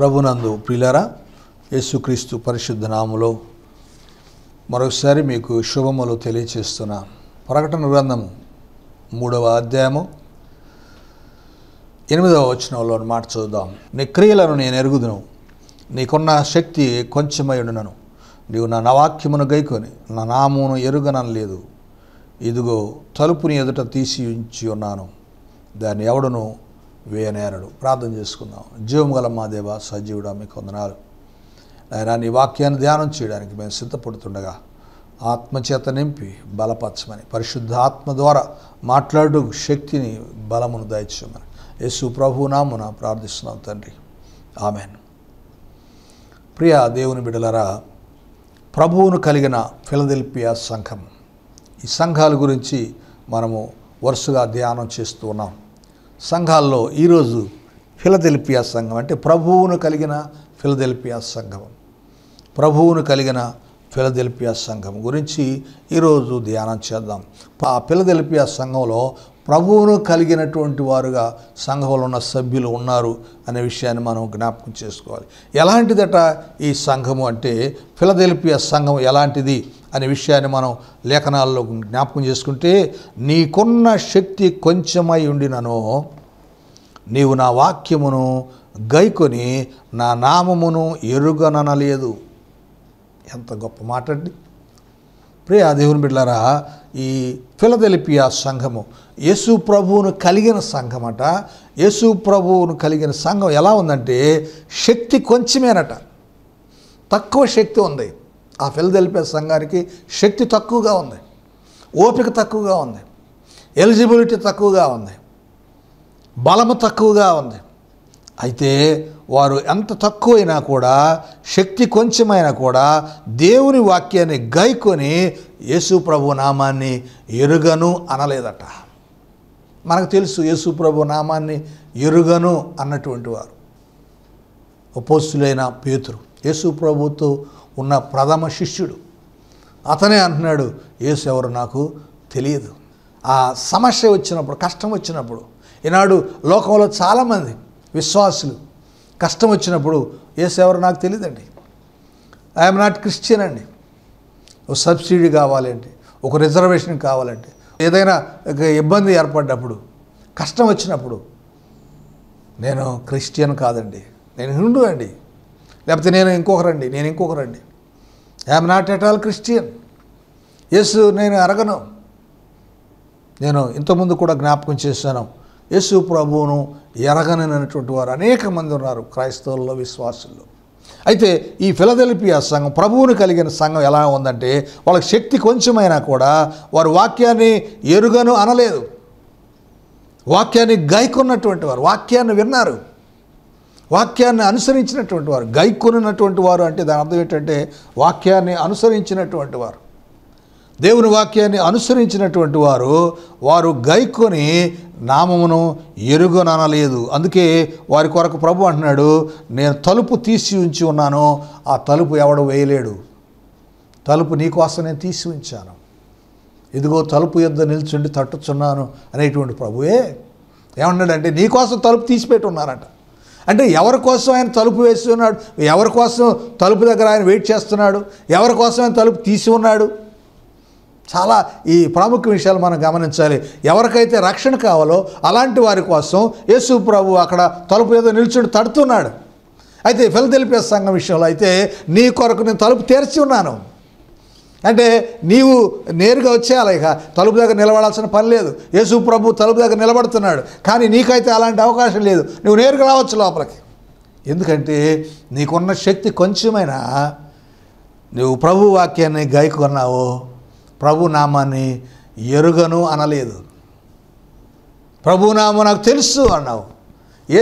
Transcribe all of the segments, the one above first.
ప్రభునందు ప్రిలరా యేసుక్రీస్తు పరిశుద్ధ నాములో మరొకసారి మీకు శుభములు తెలియచేస్తున్నా ప్రకటన గ్రంథము మూడవ అధ్యాయము ఎనిమిదవ వచనంలో మాట చూద్దాం నీ క్రియలను నేను ఎరుగుదును నీకున్న శక్తి కొంచెమై ఉండను నీవు నా నవాక్యమును గైకొని నా నామును ఎరుగనని లేదు ఇదిగో తలుపుని ఎదుట తీసి ఉంచి ఉన్నాను దాన్ని ఎవడను వేయనేరడు ప్రార్థన చేసుకుందాం జీవం గల మా దేవ సజీవుడా మీకు వందనాలు ఆయన నీ వాక్యాన్ని ధ్యానం చేయడానికి మేము సిద్ధపడుతుండగా ఆత్మచేత నింపి బలపరచమని పరిశుద్ధ ఆత్మ ద్వారా మాట్లాడు శక్తిని బలమును దయచేయమని యేసు ప్రభు నామున ప్రార్థిస్తున్నాం తండ్రి ఆమెన్ ప్రియ దేవుని బిడలరా ప్రభువును కలిగిన ఫిలదెల్పియా సంఘం ఈ సంఘాల గురించి మనము వరుసగా ధ్యానం చేస్తూ ఉన్నాం సంఘాల్లో ఈరోజు ఫిలదెల్పియా సంఘం అంటే ప్రభువును కలిగిన ఫిలదెల్పియా సంఘం ప్రభువును కలిగిన ఫిలదెల్పియా సంఘం గురించి ఈరోజు ధ్యానం చేద్దాం ఆ ఫిలదెల్పియా సంఘంలో ప్రభువును కలిగినటువంటి వారుగా సంఘంలో ఉన్న సభ్యులు ఉన్నారు అనే విషయాన్ని మనం జ్ఞాపకం చేసుకోవాలి ఎలాంటిదట ఈ సంఘము అంటే ఫిలదెల్పియా సంఘం ఎలాంటిది అనే విషయాన్ని మనం లేఖనాల్లో జ్ఞాపకం చేసుకుంటే నీకున్న శక్తి కొంచెమై ఉండినను నీవు నా వాక్యమును గైకొని నా నామమును ఎరుగననలేదు ఎంత గొప్ప మాట అండి ప్రియా దేవుని బిడ్డలారా ఈ ఫిలదెలిపియా సంఘము యేసు ప్రభువును కలిగిన సంఘం అట యేసు ప్రభువును కలిగిన సంఘం ఎలా ఉందంటే శక్తి కొంచెమేనట తక్కువ శక్తి ఉంది ఆ తెలిపే సంఘానికి శక్తి తక్కువగా ఉంది ఓపిక తక్కువగా ఉంది ఎలిజిబిలిటీ తక్కువగా ఉంది బలము తక్కువగా ఉంది అయితే వారు ఎంత తక్కువైనా కూడా శక్తి కొంచెమైనా కూడా దేవుని వాక్యాన్ని గైకొని యేసు ప్రభు నామాన్ని ఎరుగను అనలేదట మనకు తెలుసు యేసు ప్రభు నామాన్ని ఎరుగను అన్నటువంటి వారు ఉపస్తులైన పేతురు యేసు ప్రభుతో ఉన్న ప్రథమ శిష్యుడు అతనే అంటున్నాడు యేసు ఎవరు నాకు తెలియదు ఆ సమస్య వచ్చినప్పుడు కష్టం వచ్చినప్పుడు ఈనాడు లోకంలో చాలామంది విశ్వాసులు కష్టం వచ్చినప్పుడు యేసు ఎవరు నాకు తెలియదండి ఐఎమ్ నాట్ క్రిస్టియన్ అండి ఒక సబ్సిడీ కావాలంటే ఒక రిజర్వేషన్ కావాలంటే ఏదైనా ఇబ్బంది ఏర్పడ్డప్పుడు కష్టం వచ్చినప్పుడు నేను క్రిస్టియన్ కాదండి నేను హిందూ అండి లేకపోతే నేను ఇంకొకరండి నేను ఇంకొకరండి I'm not at all Christian Yesu నేను అరగను నేను ఇంతకుముందు కూడా జ్ఞాపకం చేశాను యేసు ప్రభువును అనేటువంటి వారు అనేక మంది ఉన్నారు క్రైస్తవుల్లో విశ్వాసుల్లో అయితే ఈ ఫిలదెల్పియా సంఘం ప్రభువును కలిగిన సంఘం ఎలా ఉందంటే వాళ్ళకి శక్తి కొంచెమైనా కూడా వారు వాక్యాన్ని ఎరుగను అనలేదు వాక్యాన్ని గైకున్నటువంటి వారు వాక్యాన్ని విన్నారు వాక్యాన్ని అనుసరించినటువంటి వారు గైకొనినటువంటి వారు అంటే దాని అర్థం ఏంటంటే వాక్యాన్ని అనుసరించినటువంటి వారు దేవుని వాక్యాన్ని అనుసరించినటువంటి వారు వారు గైకొని నామమును ఎరుగననలేదు అందుకే వారి కొరకు ప్రభు అంటున్నాడు నేను తలుపు తీసి ఉంచి ఉన్నాను ఆ తలుపు ఎవడు వేయలేడు తలుపు నీకోసం నేను తీసి ఉంచాను ఇదిగో తలుపు యుద్ధ నిల్చుండి తట్టుచున్నాను అనేటువంటి ప్రభువే ఏమన్నాడంటే నీకోసం తలుపు ఉన్నారంట అంటే ఎవరి కోసం ఆయన తలుపు వేసి ఉన్నాడు ఎవరి కోసం తలుపు దగ్గర ఆయన వెయిట్ చేస్తున్నాడు ఎవరి కోసం ఆయన తలుపు తీసి ఉన్నాడు చాలా ఈ ప్రాముఖ్య విషయాలు మనం గమనించాలి ఎవరికైతే రక్షణ కావాలో అలాంటి వారి కోసం యేసు ప్రభు అక్కడ తలుపు ఏదో నిల్చుని తడుతున్నాడు అయితే తెలిపే సంఘం విషయంలో అయితే నీ కొరకు నేను తలుపు తెరిచి ఉన్నాను అంటే నీవు నేరుగా వచ్చేయాలి ఇక తలుపు దగ్గర నిలబడాల్సిన పని లేదు యేసు ప్రభు తలుపు దగ్గర నిలబడుతున్నాడు కానీ నీకైతే అలాంటి అవకాశం లేదు నువ్వు నేరుగా రావచ్చు లోపలికి ఎందుకంటే నీకున్న శక్తి కొంచెమైనా నువ్వు ప్రభు వాక్యాన్ని గాయకున్నావో ప్రభునామాన్ని ఎరుగను అనలేదు ప్రభునామం నాకు తెలుసు అన్నావు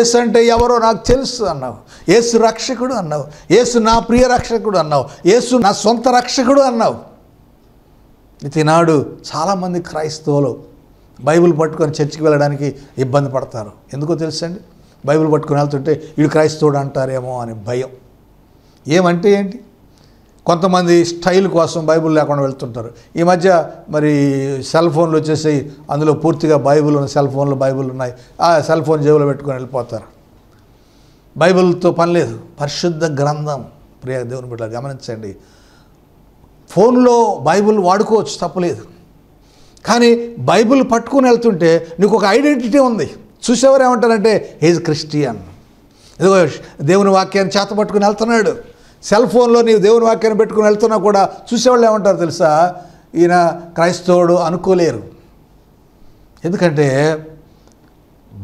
ఏసు అంటే ఎవరో నాకు తెలుసు అన్నావు ఏసు రక్షకుడు అన్నావు ఏసు నా ప్రియ రక్షకుడు అన్నావు ఏసు నా సొంత రక్షకుడు అన్నావు ఈనాడు చాలామంది క్రైస్తవులు బైబిల్ పట్టుకొని చర్చికి వెళ్ళడానికి ఇబ్బంది పడతారు ఎందుకో తెలుసండి బైబిల్ పట్టుకొని వెళ్తుంటే వీడు క్రైస్తవుడు అంటారేమో అని భయం ఏమంటే ఏంటి కొంతమంది స్టైల్ కోసం బైబుల్ లేకుండా వెళ్తుంటారు ఈ మధ్య మరి సెల్ ఫోన్లు వచ్చేసి అందులో పూర్తిగా బైబుల్ ఉన్న సెల్ ఫోన్లు బైబుల్ ఉన్నాయి ఆ సెల్ ఫోన్ జేబులో పెట్టుకొని వెళ్ళిపోతారు బైబిల్తో పని లేదు పరిశుద్ధ గ్రంథం ప్రియ దేవుని బిడ్డ గమనించండి ఫోన్లో బైబుల్ వాడుకోవచ్చు తప్పలేదు కానీ బైబుల్ పట్టుకుని వెళ్తుంటే నీకు ఒక ఐడెంటిటీ ఉంది చూసేవారు ఏమంటారంటే హీజ్ క్రిస్టియన్ ఇదిగో దేవుని వాక్యాన్ని చేత పట్టుకుని వెళ్తున్నాడు సెల్ ఫోన్లో నీవు దేవుని వాక్యాన్ని పెట్టుకుని వెళ్తున్నా కూడా చూసేవాళ్ళు ఏమంటారు తెలుసా ఈయన క్రైస్తవుడు అనుకోలేరు ఎందుకంటే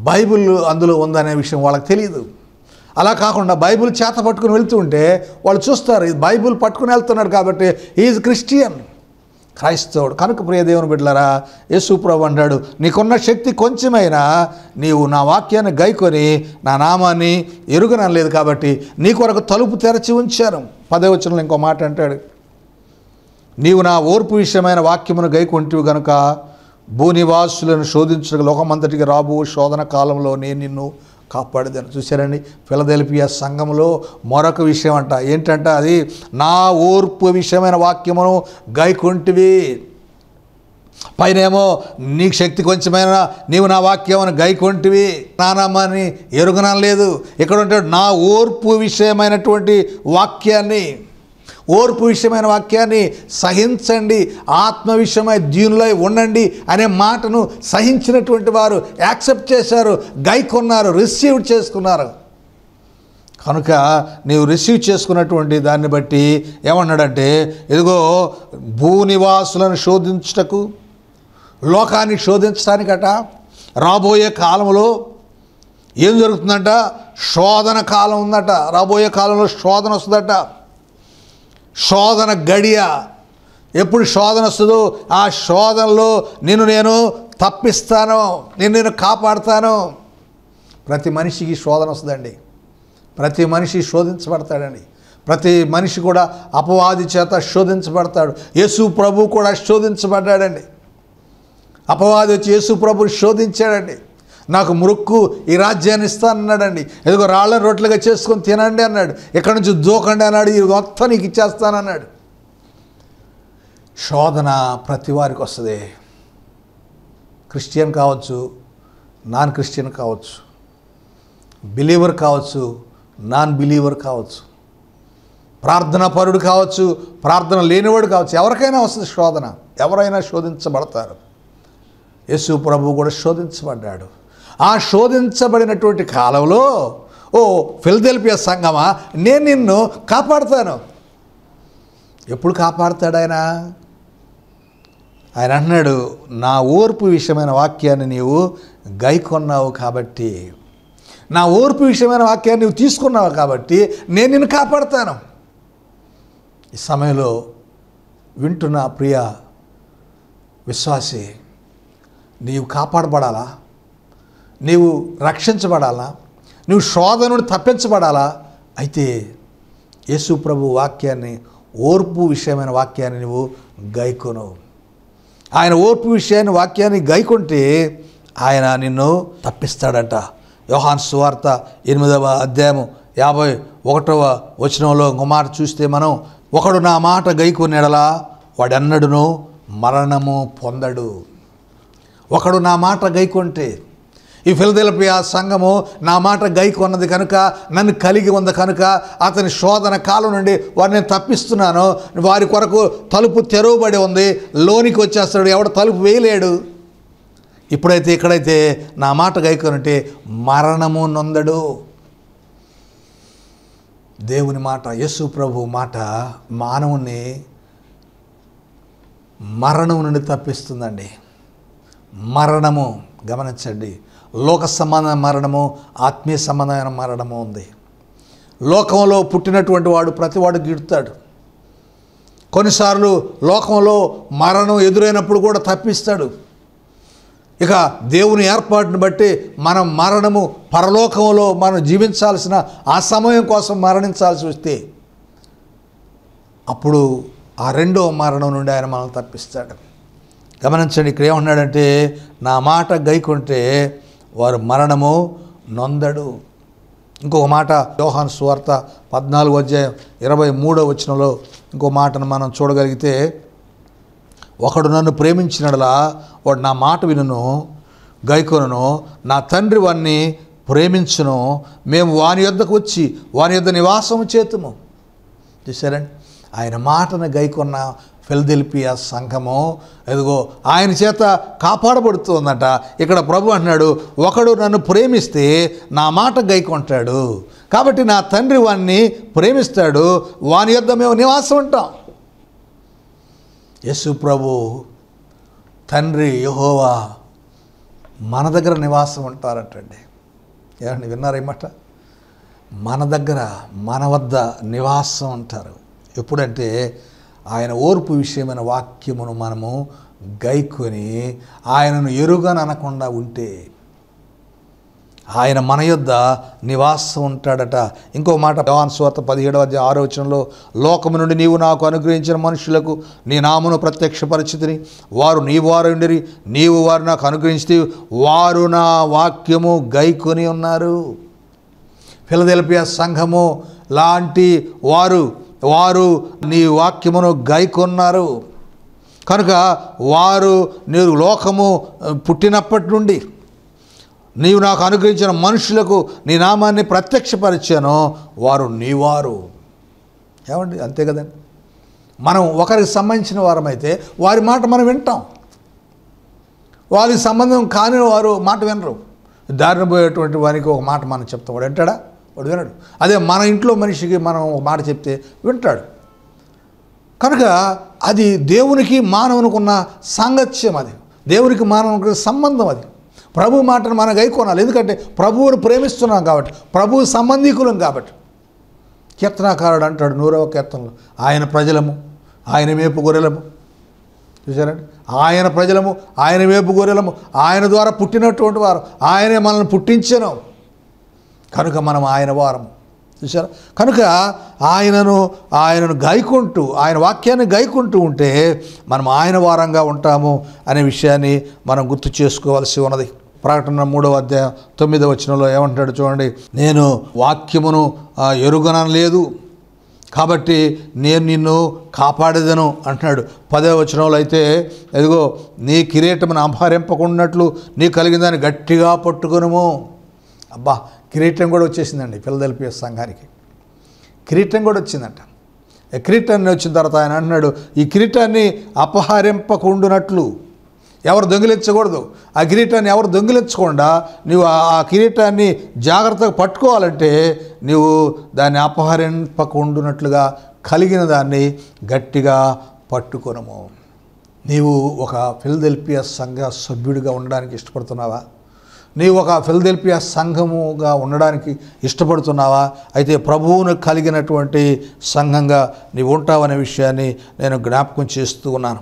బైబిల్ అందులో ఉందనే విషయం వాళ్ళకి తెలియదు అలా కాకుండా బైబిల్ చేత పట్టుకుని వెళ్తుంటే వాళ్ళు చూస్తారు బైబిల్ పట్టుకుని వెళ్తున్నాడు కాబట్టి ఈజ్ క్రిస్టియన్ క్రైస్తవుడు కనుక ప్రియదేవుని బిడ్డలరా యేసుప్రభు అంటాడు నీకున్న శక్తి కొంచెమైనా నీవు నా వాక్యాన్ని గైకొని నా నామాన్ని ఎరుగనలేదు కాబట్టి నీ కొరకు తలుపు తెరచి ఉంచాను పదవచనలు ఇంకో మాట అంటాడు నీవు నా ఓర్పు విషయమైన వాక్యమును గైకొంటివి గనుక భూనివాసులను శోధించడానికి లోకమంతటికి రాబో శోధన కాలంలో నేను నిన్ను కాపాడేదని చూశారండి ఫిలదెల్పియా సంఘంలో మరొక విషయం అంట ఏంటంటే అది నా ఓర్పు విషయమైన వాక్యమును గైకుంటివి పైనేమో నీ శక్తి కొంచెమైన నీవు నా వాక్యమని గైకొంటివి నానమ్మని ఎరుగనం లేదు ఇక్కడ ఉంటాడు నా ఓర్పు విషయమైనటువంటి వాక్యాన్ని ఓర్పు విషయమైన వాక్యాన్ని సహించండి ఆత్మ విషయమై ఉండండి అనే మాటను సహించినటువంటి వారు యాక్సెప్ట్ చేశారు గైకొన్నారు రిసీవ్ చేసుకున్నారు కనుక నీవు రిసీవ్ చేసుకున్నటువంటి దాన్ని బట్టి ఏమన్నాడంటే ఇదిగో భూనివాసులను శోధించటకు లోకాన్ని శోధించడానికట రాబోయే కాలంలో ఏం జరుగుతుందంట శోధన కాలం ఉందట రాబోయే కాలంలో శోధన వస్తుందట శోధన గడియ ఎప్పుడు శోధన వస్తుందో ఆ శోధనలో నిన్ను నేను తప్పిస్తాను నేను నేను కాపాడుతాను ప్రతి మనిషికి శోధన వస్తుందండి ప్రతి మనిషి శోధించబడతాడండి ప్రతి మనిషి కూడా అపవాది చేత శోధించబడతాడు యేసు ప్రభు కూడా శోధించబడ్డాడండి అపవాది వచ్చి యేసు ప్రభు శోధించాడండి నాకు మురుక్కు ఈ రాజ్యాన్ని ఇస్తా అన్నాడండి ఎదుగు రాళ్ళ రొట్లుగా చేసుకొని తినండి అన్నాడు ఎక్కడి నుంచి దూకండి అన్నాడు ఇది మొత్తం నీకు ఇచ్చేస్తానన్నాడు శోధన ప్రతి వారికి వస్తుంది క్రిస్టియన్ కావచ్చు నాన్ క్రిస్టియన్ కావచ్చు బిలీవర్ కావచ్చు నాన్ బిలీవర్ కావచ్చు ప్రార్థనా పరుడు కావచ్చు ప్రార్థన లేనివాడు కావచ్చు ఎవరికైనా వస్తుంది శోధన ఎవరైనా శోధించబడతారు యేసు ప్రభు కూడా శోధించబడ్డాడు ఆ శోధించబడినటువంటి కాలంలో ఓ ఫిలదెల్పియా సంఘమా నేను నిన్ను కాపాడుతాను ఎప్పుడు కాపాడుతాడు ఆయన ఆయన అన్నాడు నా ఓర్పు విషయమైన వాక్యాన్ని నీవు గైకొన్నావు కాబట్టి నా ఓర్పు విషయమైన వాక్యాన్ని నువ్వు తీసుకున్నావు కాబట్టి నేను నిన్ను కాపాడుతాను ఈ సమయంలో వింటున్న ప్రియ విశ్వాసి నీవు కాపాడబడాలా నీవు రక్షించబడాలా నువ్వు శోధనుడు తప్పించబడాలా అయితే యేసు ప్రభు వాక్యాన్ని ఓర్పు విషయమైన వాక్యాన్ని నువ్వు గైకొను ఆయన ఓర్పు విషయాన్ని వాక్యాన్ని గైకుంటే ఆయన నిన్ను తప్పిస్తాడంట యోహాన్ సువార్త ఎనిమిదవ అధ్యాయం యాభై ఒకటవ వచనంలో మాట చూస్తే మనం ఒకడు నా మాట గైకొనేడలా వాడెన్నడును మరణము పొందడు ఒకడు నా మాట గైకుంటే ఈ ఫిలదెలపియా సంఘము నా మాట గై కొన్నది కనుక నన్ను కలిగి ఉంది కనుక అతని శోధన కాలం నుండి వారిని నేను తప్పిస్తున్నాను వారి కొరకు తలుపు తెరవబడి ఉంది లోనికి వచ్చేస్తాడు ఎవడ తలుపు వేయలేడు ఇప్పుడైతే ఇక్కడైతే నా మాట గైకొనుంటే మరణము నొందడు దేవుని మాట యేసు ప్రభు మాట మానవుని మరణం నుండి తప్పిస్తుందండి మరణము గమనించండి లోక సమాన మరణము ఆత్మీయ సమాధాన మరణము ఉంది లోకంలో పుట్టినటువంటి వాడు ప్రతివాడు గిడుతాడు కొన్నిసార్లు లోకంలో మరణం ఎదురైనప్పుడు కూడా తప్పిస్తాడు ఇక దేవుని ఏర్పాటును బట్టి మనం మరణము పరలోకంలో మనం జీవించాల్సిన ఆ సమయం కోసం మరణించాల్సి వస్తే అప్పుడు ఆ రెండో మరణం నుండి ఆయన మనల్ని తప్పిస్తాడు గమనించండి ఇక్కడ ఏమన్నాడంటే నా మాట గైకుంటే వారు మరణము నొందడు ఇంకొక మాట యోహాన్ స్వార్త పద్నాలుగు అధ్యాయం ఇరవై మూడో వచనంలో ఇంకో మాటను మనం చూడగలిగితే ఒకడు నన్ను ప్రేమించినడలా వాడు నా మాట వినును గైకొనను నా తండ్రి వాణ్ణి ప్రేమించును మేము వాని యొద్దకు వచ్చి వాని యొద్ద నివాసము చేతుము చూసారండి ఆయన మాటను గైకొన్న ఫిలదెల్పియా సంఘము ఎదుగో ఆయన చేత కాపాడబడుతుందట ఇక్కడ ప్రభు అంటున్నాడు ఒకడు నన్ను ప్రేమిస్తే నా మాట గైకొంటాడు కాబట్టి నా తండ్రి వాణ్ణి ప్రేమిస్తాడు వాని యొద్ద మేము నివాసం ఉంటాం యశు ప్రభు తండ్రి యహోవా మన దగ్గర నివాసం ఉంటారటండి ఏమండి విన్నారేమాట మన దగ్గర మన వద్ద నివాసం ఉంటారు ఎప్పుడంటే ఆయన ఓర్పు విషయమైన వాక్యమును మనము గైకొని ఆయనను ఎరుగననకుండా ఉంటే ఆయన మన యొద్ద నివాసం ఉంటాడట ఇంకో మాట భగవాన్ స్వార్థ పదిహేడవ ఆలోచనలో లోకము నుండి నీవు నాకు అనుగ్రహించిన మనుషులకు నీ నామును ప్రత్యక్ష పరిస్థితిని వారు నీ వారు ఉండిరి నీవు వారు నాకు అనుగ్రహించి వారు నా వాక్యము గైకొని ఉన్నారు ఫిలదెల్పియా సంఘము లాంటి వారు వారు నీ వాక్యమును గైకొన్నారు కనుక వారు నీరు లోకము పుట్టినప్పటి నుండి నీవు నాకు అనుగ్రహించిన మనుషులకు నీ నామాన్ని ప్రత్యక్షపరిచాను వారు నీవారు ఏమండి అంతే కదండి మనం ఒకరికి సంబంధించిన వారమైతే వారి మాట మనం వింటాం వారికి సంబంధం కాని వారు మాట వినరు దారిన పోయేటువంటి వారికి ఒక మాట మనం చెప్తాం వాడు అంటాడా వాడు వినడు అదే మన ఇంట్లో మనిషికి మనం ఒక మాట చెప్తే వింటాడు కనుక అది దేవునికి మానవునికి ఉన్న సాంగత్యం అది దేవునికి మానవునికి సంబంధం అది ప్రభు మాటను మనం గైకోనాలి ఎందుకంటే ప్రభువును ప్రేమిస్తున్నాం కాబట్టి ప్రభు సంబంధీకులం కాబట్టి కీర్తనాకారుడు అంటాడు నూరవ కీర్తనలు ఆయన ప్రజలము ఆయన మేపు గొర్రెలము చూసారండి ఆయన ప్రజలము ఆయన వేపు గొర్రెలము ఆయన ద్వారా పుట్టినటువంటి వారు ఆయనే మనల్ని పుట్టించను కనుక మనం ఆయన వారము చూసారా కనుక ఆయనను ఆయనను గాయకుంటూ ఆయన వాక్యాన్ని గాయకుంటూ ఉంటే మనం ఆయన వారంగా ఉంటాము అనే విషయాన్ని మనం గుర్తు చేసుకోవాల్సి ఉన్నది ప్రకటన మూడవ అధ్యాయం తొమ్మిదవ వచనంలో ఏమంటాడు చూడండి నేను వాక్యమును ఎరుగనం లేదు కాబట్టి నేను నిన్ను కాపాడేదను అంటున్నాడు పదవ వచనంలో అయితే ఎదుగో నీ కిరీటమును అంహరింపకున్నట్లు నీ కలిగిన దాన్ని గట్టిగా పట్టుకునుము అబ్బా కిరీటం కూడా వచ్చేసిందండి ఫిలదెల్ఫియా సంఘానికి కిరీటం కూడా వచ్చిందంట కిరీటాన్ని వచ్చిన తర్వాత ఆయన అంటున్నాడు ఈ కిరీటాన్ని అపహరింపకుండునట్లు ఎవరు దొంగిలించకూడదు ఆ కిరీటాన్ని ఎవరు దొంగిలించకుండా నువ్వు ఆ కిరీటాన్ని జాగ్రత్తగా పట్టుకోవాలంటే నువ్వు దాన్ని అపహరింపకుండునట్లుగా కలిగిన దాన్ని గట్టిగా పట్టుకొనము నీవు ఒక ఫిలదెల్పియా సంఘ సభ్యుడిగా ఉండడానికి ఇష్టపడుతున్నావా నీవు ఒక ఫిలదెల్పియా సంఘముగా ఉండడానికి ఇష్టపడుతున్నావా అయితే ప్రభువును కలిగినటువంటి సంఘంగా నీవు ఉంటావనే విషయాన్ని నేను జ్ఞాపకం చేస్తూ ఉన్నాను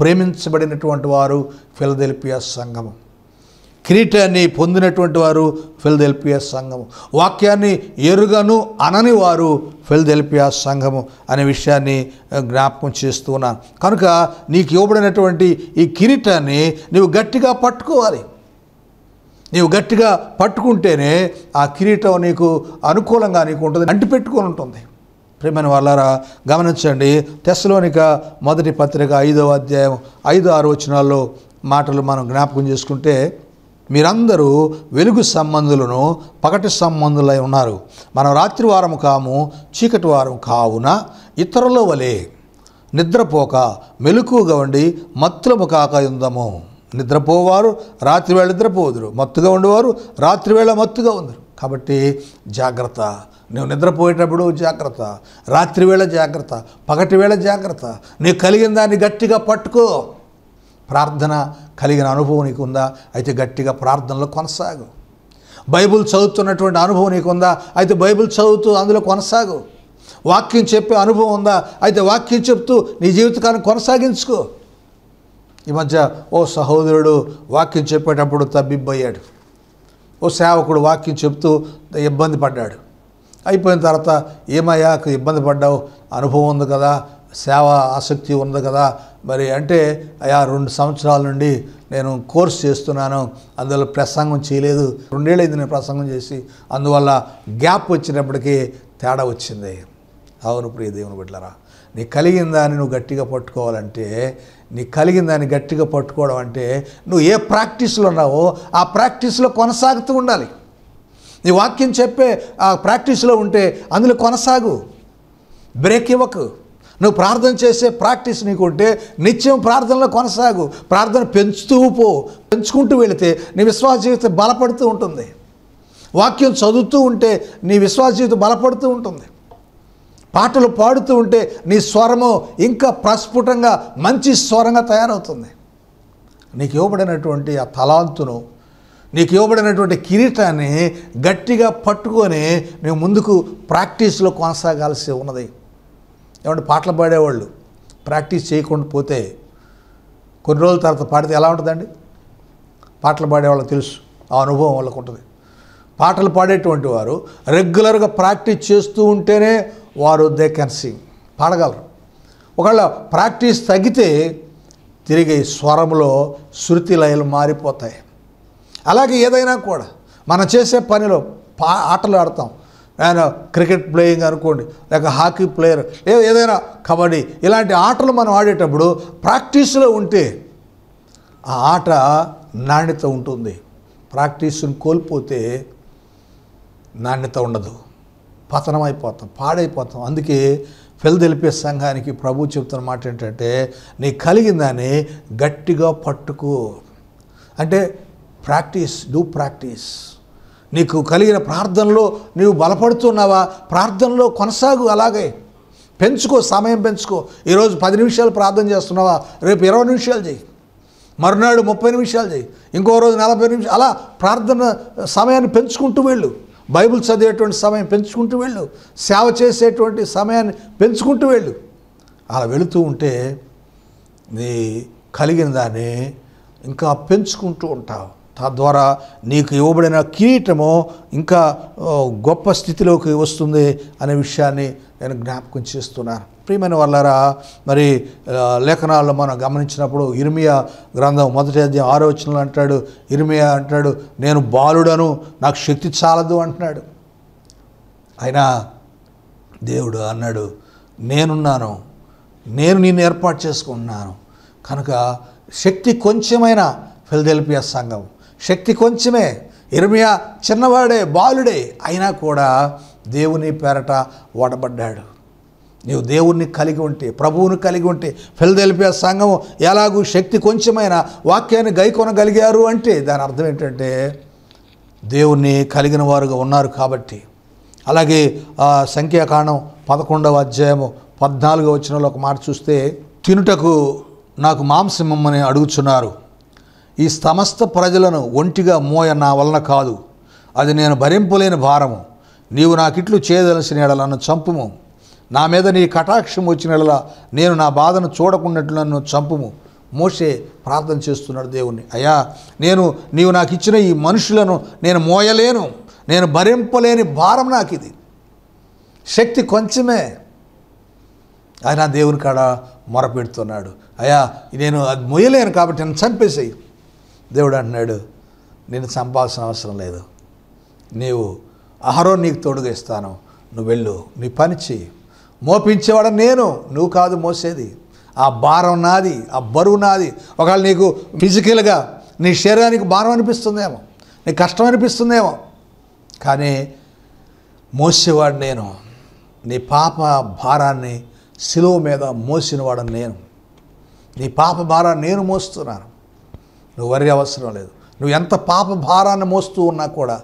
ప్రేమించబడినటువంటి వారు ఫిలదెల్పియా సంఘము కిరీటాన్ని పొందినటువంటి వారు ఫిలదెల్పియా సంఘము వాక్యాన్ని ఎరుగను అనని వారు ఫిలదెల్పియా సంఘము అనే విషయాన్ని జ్ఞాపకం చేస్తూ ఉన్నాను కనుక నీకు ఇవ్వబడినటువంటి ఈ కిరీటాన్ని నీవు గట్టిగా పట్టుకోవాలి నీవు గట్టిగా పట్టుకుంటేనే ఆ కిరీటం నీకు అనుకూలంగా నీకు ఉంటుంది అంటిపెట్టుకొని ఉంటుంది ప్రేమైన వాళ్ళారా గమనించండి తెస్సలోనిక మొదటి పత్రిక ఐదో అధ్యాయం ఐదో ఆరు వచనాల్లో మాటలు మనం జ్ఞాపకం చేసుకుంటే మీరందరూ వెలుగు సంబంధులను పగటి సంబంధులై ఉన్నారు మనం రాత్రి వారం కాము చీకటి వారం కావున ఇతరుల వలె నిద్రపోక మెలకువగా ఉండి మత్తులము కాక ఉందము నిద్రపోవారు రాత్రివేళ నిద్రపోదురు మత్తుగా ఉండేవారు రాత్రివేళ మత్తుగా ఉందరు కాబట్టి జాగ్రత్త నువ్వు నిద్రపోయేటప్పుడు జాగ్రత్త రాత్రివేళ జాగ్రత్త పగటివేళ జాగ్రత్త నీ కలిగిన దాన్ని గట్టిగా పట్టుకో ప్రార్థన కలిగిన అనుభవం నీకుందా అయితే గట్టిగా ప్రార్థనలో కొనసాగు బైబుల్ చదువుతున్నటువంటి అనుభవం నీకుందా అయితే బైబుల్ చదువుతూ అందులో కొనసాగు వాక్యం చెప్పే అనుభవం ఉందా అయితే వాక్యం చెప్తూ నీ జీవితకాన్ని కొనసాగించుకో ఈ మధ్య ఓ సహోదరుడు వాక్యం చెప్పేటప్పుడు తబ్బిబ్బయ్యాడు ఓ సేవకుడు వాక్యం చెప్తూ ఇబ్బంది పడ్డాడు అయిపోయిన తర్వాత ఏమయ్యా ఇబ్బంది పడ్డావు అనుభవం ఉంది కదా సేవ ఆసక్తి ఉంది కదా మరి అంటే అయా రెండు సంవత్సరాల నుండి నేను కోర్స్ చేస్తున్నాను అందులో ప్రసంగం చేయలేదు రెండేళ్ళైంది నేను ప్రసంగం చేసి అందువల్ల గ్యాప్ వచ్చినప్పటికీ తేడా వచ్చింది అవును ప్రియ దేవుని బిడ్డరా నీ కలిగిన దాన్ని నువ్వు గట్టిగా పట్టుకోవాలంటే నీ కలిగిన దాన్ని గట్టిగా పట్టుకోవడం అంటే నువ్వు ఏ ప్రాక్టీస్లో ఉన్నావో ఆ ప్రాక్టీస్లో కొనసాగుతూ ఉండాలి నీ వాక్యం చెప్పే ఆ ప్రాక్టీస్లో ఉంటే అందులో కొనసాగు బ్రేక్ ఇవ్వకు నువ్వు ప్రార్థన చేసే ప్రాక్టీస్ నీకు ఉంటే నిత్యం ప్రార్థనలో కొనసాగు ప్రార్థన పెంచుతూ పో పెంచుకుంటూ వెళితే నీ విశ్వాస జీవితం బలపడుతూ ఉంటుంది వాక్యం చదువుతూ ఉంటే నీ విశ్వాస జీవితం బలపడుతూ ఉంటుంది పాటలు పాడుతూ ఉంటే నీ స్వరము ఇంకా ప్రస్ఫుటంగా మంచి స్వరంగా తయారవుతుంది నీకు ఇవ్వబడినటువంటి ఆ తలాంతును నీకు ఇవ్వబడినటువంటి కిరీటాన్ని గట్టిగా పట్టుకొని నువ్వు ముందుకు ప్రాక్టీస్లో కొనసాగాల్సి ఉన్నది ఏమంటే పాటలు పాడేవాళ్ళు ప్రాక్టీస్ చేయకుండా పోతే కొన్ని రోజుల తర్వాత పాడితే ఎలా ఉంటుందండి పాటలు పాడేవాళ్ళకి తెలుసు ఆ అనుభవం వాళ్ళకు ఉంటుంది పాటలు పాడేటువంటి వారు రెగ్యులర్గా ప్రాక్టీస్ చేస్తూ ఉంటేనే వారు దే కెన్ సింగ్ పాడగలరు ఒకవేళ ప్రాక్టీస్ తగ్గితే తిరిగి స్వరంలో శృతి లయలు మారిపోతాయి అలాగే ఏదైనా కూడా మనం చేసే పనిలో పా ఆటలు ఆడతాం నేను క్రికెట్ ప్లేయింగ్ అనుకోండి లేక హాకీ ప్లేయర్ ఏదైనా కబడ్డీ ఇలాంటి ఆటలు మనం ఆడేటప్పుడు ప్రాక్టీస్లో ఉంటే ఆ ఆట నాణ్యత ఉంటుంది ప్రాక్టీస్ని కోల్పోతే నాణ్యత ఉండదు పతనం అయిపోతాం పాడైపోతాం అందుకే తెలిపే సంఘానికి ప్రభు చెబుతున్న మాట ఏంటంటే నీ కలిగిన దాన్ని గట్టిగా పట్టుకో అంటే ప్రాక్టీస్ డూ ప్రాక్టీస్ నీకు కలిగిన ప్రార్థనలో నీవు బలపడుతున్నావా ప్రార్థనలో కొనసాగు అలాగే పెంచుకో సమయం పెంచుకో ఈరోజు పది నిమిషాలు ప్రార్థన చేస్తున్నావా రేపు ఇరవై నిమిషాలు చేయి మరునాడు ముప్పై నిమిషాలు చేయి ఇంకో రోజు నలభై నిమిషాలు అలా ప్రార్థన సమయాన్ని పెంచుకుంటూ వెళ్ళు బైబిల్ చదివేటువంటి సమయం పెంచుకుంటూ వెళ్ళు సేవ చేసేటువంటి సమయాన్ని పెంచుకుంటూ వెళ్ళు అలా వెళుతూ ఉంటే నీ కలిగిన దాన్ని ఇంకా పెంచుకుంటూ ఉంటావు తద్వారా నీకు ఇవ్వబడిన కిరీటము ఇంకా గొప్ప స్థితిలోకి వస్తుంది అనే విషయాన్ని నేను జ్ఞాపకం చేస్తున్నాను ప్రియమైన వాళ్ళారా మరి లేఖనాల్లో మనం గమనించినప్పుడు ఇర్మియా గ్రంథం మొదటి అధ్యాయం ఆలోచనలు అంటాడు ఇర్మియా అంటాడు నేను బాలుడను నాకు శక్తి చాలదు అంటున్నాడు అయినా దేవుడు అన్నాడు నేనున్నాను నేను నిన్ను ఏర్పాటు చేసుకున్నాను కనుక శక్తి కొంచెమైన ఫిలదెల్పియా సంఘం శక్తి కొంచెమే ఇర్మియా చిన్నవాడే బాలుడే అయినా కూడా దేవుని పేరట ఓడబడ్డాడు నీవు దేవుణ్ణి కలిగి ఉంటే ప్రభువుని కలిగి ఉంటే ఫిలదెల్పియా సంఘం ఎలాగూ శక్తి కొంచెమైన వాక్యాన్ని గైకొనగలిగారు అంటే దాని అర్థం ఏంటంటే దేవుణ్ణి కలిగిన వారుగా ఉన్నారు కాబట్టి అలాగే సంఖ్యాకాండం పదకొండవ అధ్యాయము పద్నాలుగో వచ్చినలో ఒక మాట చూస్తే తినుటకు నాకు మాంసమని అడుగుచున్నారు ఈ సమస్త ప్రజలను ఒంటిగా మోయ నా వలన కాదు అది నేను భరింపలేని భారము నీవు నాకిట్లు చేయదలసిన ఎడల నన్ను చంపుము నా మీద నీ కటాక్షం వచ్చిన ఎడల నేను నా బాధను చూడకున్నట్లు నన్ను చంపుము మోసే ప్రార్థన చేస్తున్నాడు దేవుణ్ణి అయ్యా నేను నీవు నాకు ఇచ్చిన ఈ మనుషులను నేను మోయలేను నేను భరింపలేని భారం నాకు ఇది శక్తి కొంచెమే ఆయన దేవుని కాడ మొరపెడుతున్నాడు అయ్యా నేను అది మొయ్యలేను కాబట్టి నన్ను చంపేసేయి దేవుడు అంటున్నాడు నేను చంపాల్సిన అవసరం లేదు నీవు అహరో నీకు తోడుగా ఇస్తాను నువ్వు వెళ్ళు నీ పని చెయ్యి మోపించేవాడు నేను నువ్వు కాదు మోసేది ఆ భారం నాది ఆ బరువు నాది ఒకవేళ నీకు ఫిజికల్గా నీ శరీరానికి భారం అనిపిస్తుందేమో నీకు కష్టం అనిపిస్తుందేమో కానీ మోసేవాడు నేను నీ పాప భారాన్ని సిలువ మీద మోసినవాడు నేను నీ పాప భారాన్ని నేను మోస్తున్నాను నువ్వు వరి అవసరం లేదు నువ్వు ఎంత పాప భారాన్ని మోస్తూ ఉన్నా కూడా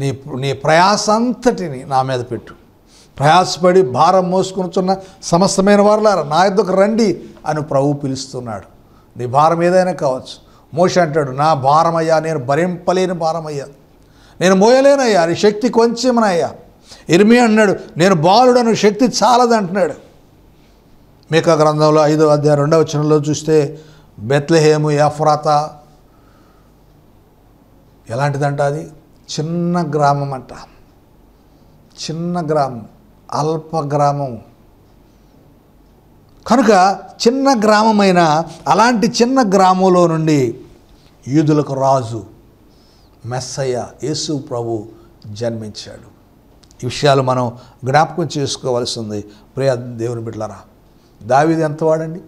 నీ నీ ప్రయాస అంతటిని నా మీద పెట్టు ప్రయాసపడి భారం మోసుకునిచున్న సమస్తమైన వారులారా నా ఇద్దకు రండి అని ప్రభు పిలుస్తున్నాడు నీ భారం ఏదైనా కావచ్చు మోష అంటాడు నా భారమయ్యా నేను భరింపలేని భారమయ్యా నేను మోయలేనయ్యా నీ శక్తి కొంచెమనయ్యా ఇర్మి అన్నాడు నేను బాలుడు అని శక్తి చాలదు అంటున్నాడు మేక గ్రంథంలో ఐదో అధ్యాయ రెండవ చనంలో చూస్తే బెత్లహేము ఎఫ్రాత ఎలాంటిదంట అది చిన్న గ్రామం అంట చిన్న గ్రామం అల్ప గ్రామం కనుక చిన్న గ్రామమైన అలాంటి చిన్న గ్రామంలో నుండి యూదులకు రాజు మెస్సయ్య యేసు ప్రభు జన్మించాడు ఈ విషయాలు మనం జ్ఞాపకం చేసుకోవాల్సి ఉంది ప్రియ దేవుని బిడ్డలరా దావిది ఎంతవాడండి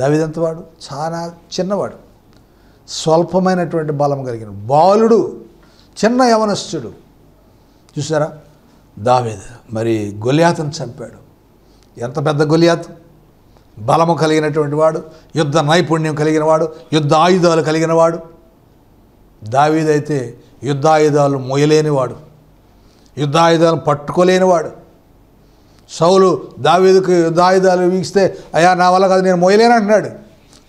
దావిది ఎంతవాడు చాలా చిన్నవాడు స్వల్పమైనటువంటి బలం కలిగిన బాలుడు చిన్న యవనస్తుడు చూసారా దావేద మరి గొలియాతను చంపాడు ఎంత పెద్ద గొలియాత్ బలము కలిగినటువంటి వాడు యుద్ధ నైపుణ్యం కలిగిన వాడు యుద్ధ ఆయుధాలు కలిగిన వాడు దావీదైతే యుద్ధాయుధాలు మోయలేనివాడు యుద్ధాయుధాలను పట్టుకోలేనివాడు సౌలు దావీదుకు యుద్ధాయుధాలు వీగిస్తే అయ్యా నా వల్ల కాదు నేను మోయలేను అంటున్నాడు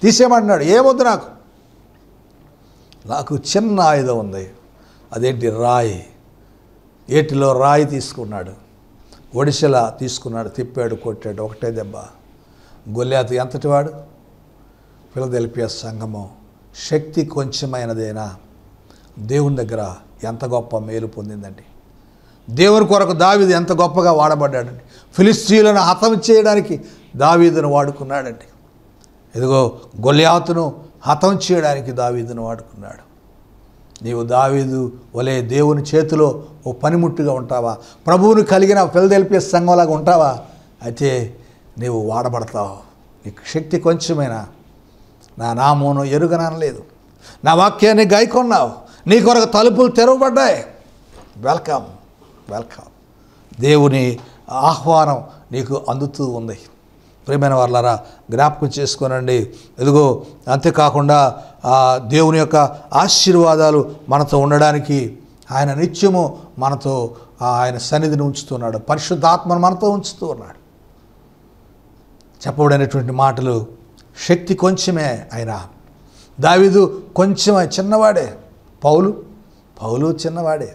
తీసేయమంటున్నాడు ఏమొద్దు నాకు నాకు చిన్న ఆయుధం ఉంది అదేంటి రాయి ఏటిలో రాయి తీసుకున్నాడు ఒడిశల తీసుకున్నాడు తిప్పాడు కొట్టాడు ఒకటే దెబ్బ గొల్లాత ఎంతటివాడు ఫిలదెల్పియా సంఘము శక్తి కొంచెమైనదైనా దేవుని దగ్గర ఎంత గొప్ప మేలు పొందిందండి దేవుని కొరకు దావీదు ఎంత గొప్పగా వాడబడ్డాడండి ఫిలిస్తీన్లను హతం చేయడానికి దావీదును వాడుకున్నాడండి ఇదిగో గొల్లాతును హతం చేయడానికి దావీదును వాడుకున్నాడు నీవు దావీదు వలే దేవుని చేతిలో ఓ పనిముట్టుగా ఉంటావా ప్రభువుని కలిగిన పిల్లదెలిపే సంఘంలాగా ఉంటావా అయితే నీవు వాడబడతావు నీకు శక్తి కొంచెమైనా నా నామోను ఎరుగనలేదు నా వాక్యాన్ని గాయకొన్నావు నీ కొరకు తలుపులు తెరవబడ్డాయి వెల్కమ్ వెల్కమ్ దేవుని ఆహ్వానం నీకు అందుతూ ఉంది ప్రియమైన వాళ్ళారా జ్ఞాపకం చేసుకోనండి ఎదుగో అంతేకాకుండా దేవుని యొక్క ఆశీర్వాదాలు మనతో ఉండడానికి ఆయన నిత్యము మనతో ఆయన సన్నిధిని ఉంచుతున్నాడు పరిశుద్ధాత్మను మనతో ఉంచుతూ ఉన్నాడు చెప్పబడినటువంటి మాటలు శక్తి కొంచెమే ఆయన దావిదు కొంచెమే చిన్నవాడే పౌలు పౌలు చిన్నవాడే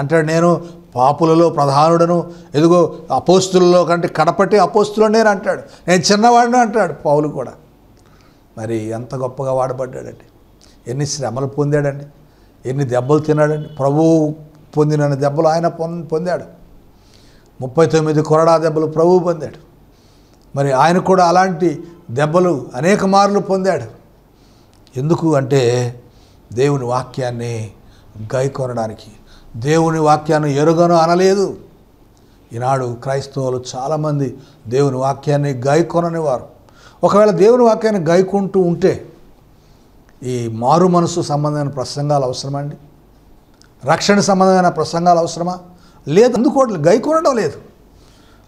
అంటాడు నేను పాపులలో ప్రధానుడను ఎదుగో అపోస్తులలో కంటే కడపటి అపోస్తులనే అంటాడు నేను చిన్నవాడిని అంటాడు పావులు కూడా మరి ఎంత గొప్పగా వాడబడ్డాడండి ఎన్ని శ్రమలు పొందాడండి ఎన్ని దెబ్బలు తిన్నాడండి ప్రభువు పొందిన దెబ్బలు ఆయన పొందాడు ముప్పై తొమ్మిది కొరడా దెబ్బలు ప్రభువు పొందాడు మరి ఆయన కూడా అలాంటి దెబ్బలు అనేక మార్లు పొందాడు ఎందుకు అంటే దేవుని వాక్యాన్ని గై కొనడానికి దేవుని వాక్యాన్ని ఎరుగను అనలేదు ఈనాడు క్రైస్తవులు చాలామంది దేవుని వాక్యాన్ని గాయకొనని వారు ఒకవేళ దేవుని వాక్యాన్ని గాయకుంటూ ఉంటే ఈ మారు మనసు సంబంధమైన ప్రసంగాలు అవసరమండి రక్షణ సంబంధమైన ప్రసంగాలు అవసరమా లేదు అందుకోవట్లేదు కొనడం లేదు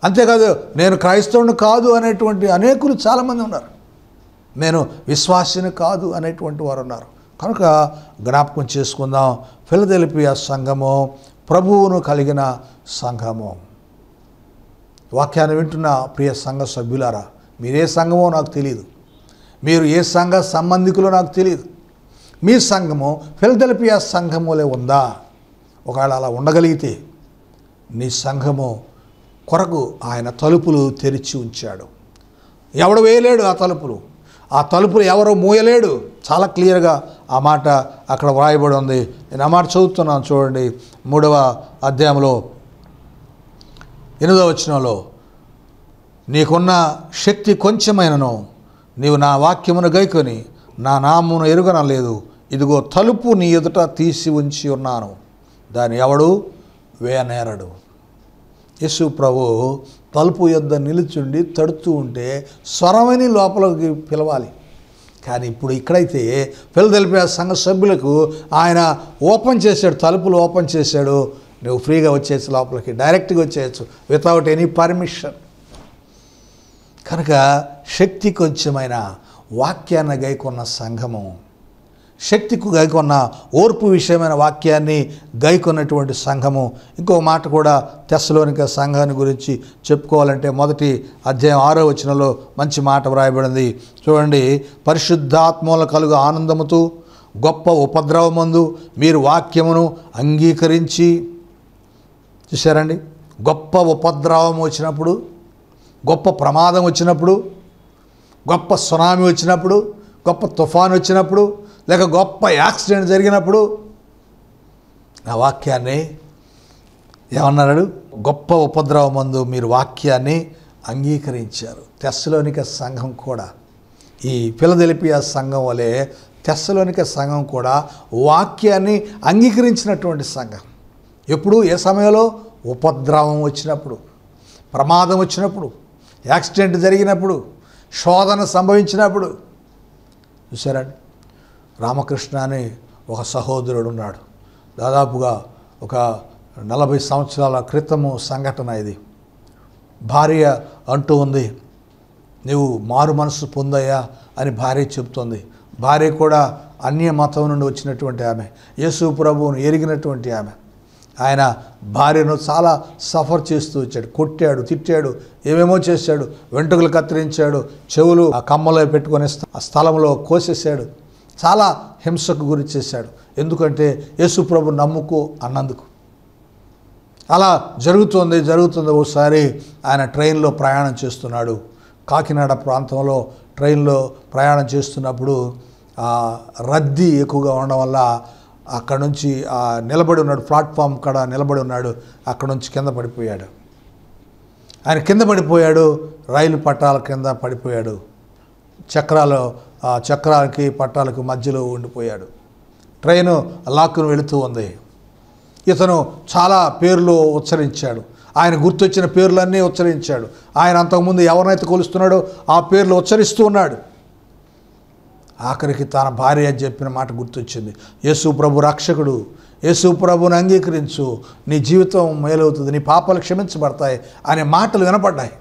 అంతేకాదు నేను క్రైస్తవుని కాదు అనేటువంటి అనేకులు చాలామంది ఉన్నారు నేను విశ్వాసిని కాదు అనేటువంటి వారు ఉన్నారు కనుక జ్ఞాపకం చేసుకుందాం ఫిలదెలిపియా సంఘము ప్రభువును కలిగిన సంఘము వాక్యాన్ని వింటున్న ప్రియ సంఘ సభ్యులారా మీరే సంఘమో నాకు తెలియదు మీరు ఏ సంఘ సంబంధికులో నాకు తెలియదు మీ సంఘము ఫిలదెలిపియా సంఘములే ఉందా ఒకవేళ అలా ఉండగలిగితే నీ సంఘము కొరకు ఆయన తలుపులు తెరిచి ఉంచాడు ఎవడు వేయలేడు ఆ తలుపులు ఆ తలుపులు ఎవరు మూయలేడు చాలా క్లియర్గా ఆ మాట అక్కడ వ్రాయబడి ఉంది నేను అమాట చదువుతున్నాను చూడండి మూడవ అధ్యాయంలో ఎనిమిదవ వచనంలో నీకున్న శక్తి కొంచెమైనను నీవు నా వాక్యమును గైకొని నా నామును ఎరుగనలేదు లేదు ఇదిగో తలుపు నీ ఎదుట తీసి ఉంచి ఉన్నాను దాని ఎవడు వేనేరడు యేసు ప్రభు తలుపు యొద్ద నిలుచుండి తడుతూ ఉంటే స్వరమని లోపలికి పిలవాలి కానీ ఇప్పుడు ఇక్కడైతే ఫిలదెల్ఫియా సంఘ సభ్యులకు ఆయన ఓపెన్ చేశాడు తలుపులు ఓపెన్ చేశాడు నువ్వు ఫ్రీగా వచ్చేయచ్చు లోపలికి డైరెక్ట్గా వచ్చేయచ్చు వితౌట్ ఎనీ పర్మిషన్ కనుక శక్తి కొంచెమైన వాక్యాన్ని గైకున్న సంఘము శక్తికు గైకొన్న ఓర్పు విషయమైన వాక్యాన్ని గైకొన్నటువంటి సంఘము ఇంకో మాట కూడా తెస్సలోనిక సంఘాన్ని గురించి చెప్పుకోవాలంటే మొదటి అధ్యాయం ఆరో వచనంలో మంచి మాట వ్రాయబడింది చూడండి పరిశుద్ధాత్మల కలుగు ఆనందముతో గొప్ప ఉపద్రవమందు మీరు వాక్యమును అంగీకరించి చూసారండి గొప్ప ఉపద్రవం వచ్చినప్పుడు గొప్ప ప్రమాదం వచ్చినప్పుడు గొప్ప సునామీ వచ్చినప్పుడు గొప్ప తుఫాన్ వచ్చినప్పుడు లేక గొప్ప యాక్సిడెంట్ జరిగినప్పుడు ఆ వాక్యాన్ని ఏమన్నాడు గొప్ప ఉపద్రవం మందు మీరు వాక్యాన్ని అంగీకరించారు తెస్సలోనిక సంఘం కూడా ఈ ఫిలదెలిపియా సంఘం వలె తెస్సలోనిక సంఘం కూడా వాక్యాన్ని అంగీకరించినటువంటి సంఘం ఎప్పుడు ఏ సమయంలో ఉపద్రవం వచ్చినప్పుడు ప్రమాదం వచ్చినప్పుడు యాక్సిడెంట్ జరిగినప్పుడు శోధన సంభవించినప్పుడు చూసారండి రామకృష్ణ అని ఒక సహోదరుడు ఉన్నాడు దాదాపుగా ఒక నలభై సంవత్సరాల క్రితము సంఘటన ఇది భార్య అంటూ ఉంది నీవు మారు మనసు పొందయ్యా అని భార్య చెబుతోంది భార్య కూడా అన్య మతం నుండి వచ్చినటువంటి ఆమె యేసు ప్రభువును ఎరిగినటువంటి ఆమె ఆయన భార్యను చాలా సఫర్ చేస్తూ వచ్చాడు కొట్టాడు తిట్టాడు ఏమేమో చేశాడు వెంట్రుకలు కత్తిరించాడు చెవులు ఆ కమ్మలో ఆ స్థలంలో కోసేసాడు చాలా హింసకు గురి చేశాడు ఎందుకంటే యేసుప్రభు నమ్ముకో అన్నందుకు అలా జరుగుతుంది జరుగుతుంది ఒకసారి ఆయన ట్రైన్లో ప్రయాణం చేస్తున్నాడు కాకినాడ ప్రాంతంలో ట్రైన్లో ప్రయాణం చేస్తున్నప్పుడు రద్దీ ఎక్కువగా ఉండడం వల్ల అక్కడ నుంచి నిలబడి ఉన్నాడు ప్లాట్ఫామ్ కాడ నిలబడి ఉన్నాడు అక్కడ నుంచి కింద పడిపోయాడు ఆయన కింద పడిపోయాడు రైలు పట్టాల కింద పడిపోయాడు చక్రాలు చక్రానికి పట్టాలకు మధ్యలో ఉండిపోయాడు ట్రైను లాక్కును వెళుతూ ఉంది ఇతను చాలా పేర్లు ఉచ్చరించాడు ఆయన గుర్తొచ్చిన పేర్లన్నీ ఉచ్చరించాడు ఆయన అంతకుముందు ఎవరినైతే కొలుస్తున్నాడో ఆ పేర్లు ఉచ్చరిస్తూ ఉన్నాడు ఆఖరికి తన భార్య చెప్పిన మాట గుర్తొచ్చింది యేసు ప్రభు రక్షకుడు యేసు ప్రభుని అంగీకరించు నీ జీవితం మేలవుతుంది నీ పాపాలు క్షమించబడతాయి అనే మాటలు వినపడ్డాయి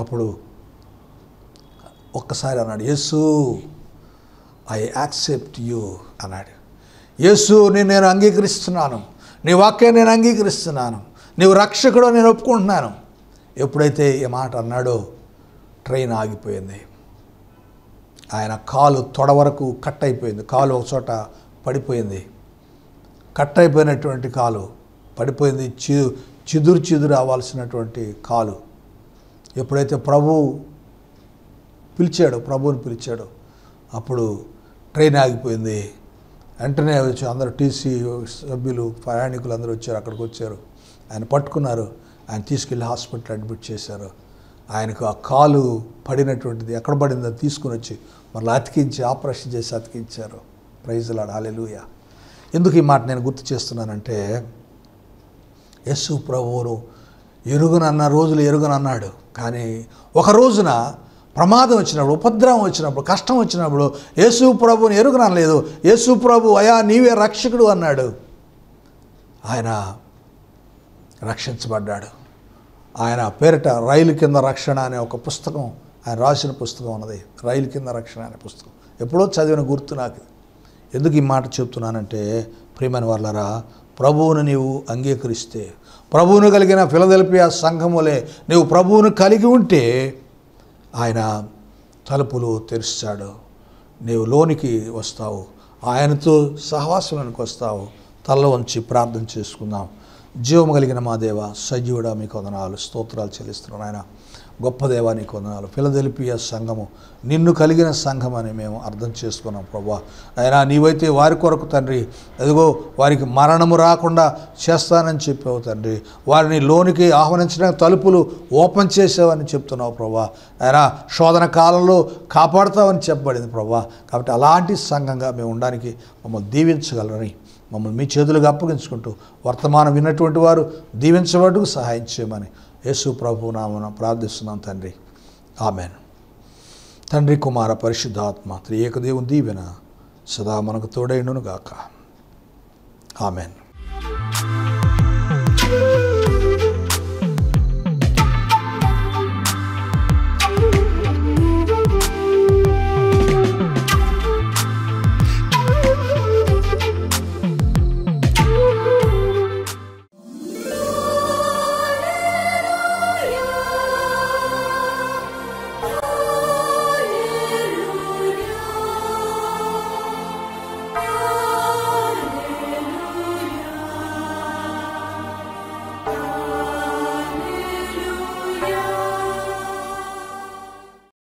అప్పుడు ఒక్కసారి అన్నాడు యేసు ఐ యాక్సెప్ట్ యూ అన్నాడు యేసు నేను నేను అంగీకరిస్తున్నాను నీ వాక్యం నేను అంగీకరిస్తున్నాను నీవు రక్షకుడు నేను ఒప్పుకుంటున్నాను ఎప్పుడైతే ఈ మాట అన్నాడో ట్రైన్ ఆగిపోయింది ఆయన కాలు తొడ వరకు కట్ అయిపోయింది కాలు ఒక చోట పడిపోయింది కట్ అయిపోయినటువంటి కాలు పడిపోయింది చి చిదురు చిదురు అవ్వాల్సినటువంటి కాలు ఎప్పుడైతే ప్రభు పిలిచాడు ప్రభువుని పిలిచాడు అప్పుడు ట్రైన్ ఆగిపోయింది వెంటనే వచ్చి అందరూ టీసీ సభ్యులు ప్రయాణికులు అందరూ వచ్చారు అక్కడికి వచ్చారు ఆయన పట్టుకున్నారు ఆయన తీసుకెళ్ళి హాస్పిటల్ అడ్మిట్ చేశారు ఆయనకు ఆ కాలు పడినటువంటిది ఎక్కడ పడిందో తీసుకుని వచ్చి మళ్ళీ అతికించి ఆపరేషన్ చేసి అతికించారు ప్రైజులాడు హాలెలుయ ఎందుకు ఈ మాట నేను గుర్తు చేస్తున్నానంటే యస్సు ప్రభువును ఎరుగునన్న రోజులు ఎరుగునన్నాడు కానీ ఒక రోజున ప్రమాదం వచ్చినప్పుడు ఉపద్రవం వచ్చినప్పుడు కష్టం వచ్చినప్పుడు యేసు ప్రభుని లేదు యేసు ప్రభు అయా నీవే రక్షకుడు అన్నాడు ఆయన రక్షించబడ్డాడు ఆయన పేరిట రైలు కింద రక్షణ అనే ఒక పుస్తకం ఆయన రాసిన పుస్తకం ఉన్నది రైలు కింద రక్షణ అనే పుస్తకం ఎప్పుడో చదివిన గుర్తు నాకు ఎందుకు ఈ మాట చెప్తున్నానంటే ప్రియమైన వాళ్ళరా ప్రభువును నీవు అంగీకరిస్తే ప్రభువును కలిగిన ఫిలదెల్పియా సంఘములే నీవు ప్రభువును కలిగి ఉంటే ఆయన తలుపులు తెరుస్తాడు నీవు లోనికి వస్తావు ఆయనతో సహవాసంలోనికి వస్తావు తల వంచి ప్రార్థన చేసుకుందాం జీవం కలిగిన మా దేవ సజీవుడా మీకు వదనాలు స్తోత్రాలు చెల్లిస్తున్నాను ఆయన గొప్ప దేవానికి వందనాలు ఫిలదెలిపియ సంఘము నిన్ను కలిగిన సంఘం అని మేము అర్థం చేసుకున్నాం ప్రభా అయినా నీవైతే వారి కొరకు తండ్రి ఎదుగో వారికి మరణము రాకుండా చేస్తానని చెప్పావు తండ్రి వారిని లోనికి ఆహ్వానించడానికి తలుపులు ఓపెన్ చేసావని చెప్తున్నావు ప్రభా అయినా శోధన కాలంలో కాపాడుతావని చెప్పబడింది ప్రభా కాబట్టి అలాంటి సంఘంగా మేము ఉండడానికి మమ్మల్ని దీవించగలరని మమ్మల్ని మీ చేతులకు అప్పగించుకుంటూ వర్తమానం విన్నటువంటి వారు దీవించబడుకు సహాయం చేయమని యేసు ప్రభు నామన ప్రార్థిస్తున్నాం తండ్రి ఆమెన్ తండ్రి కుమార పరిశుద్ధాత్మ త్రి ఏకదేవుని దీవెన సదా మనకు తోడైండును గాక ఆమెన్